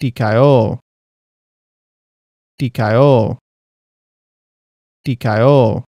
TKO TKO TKO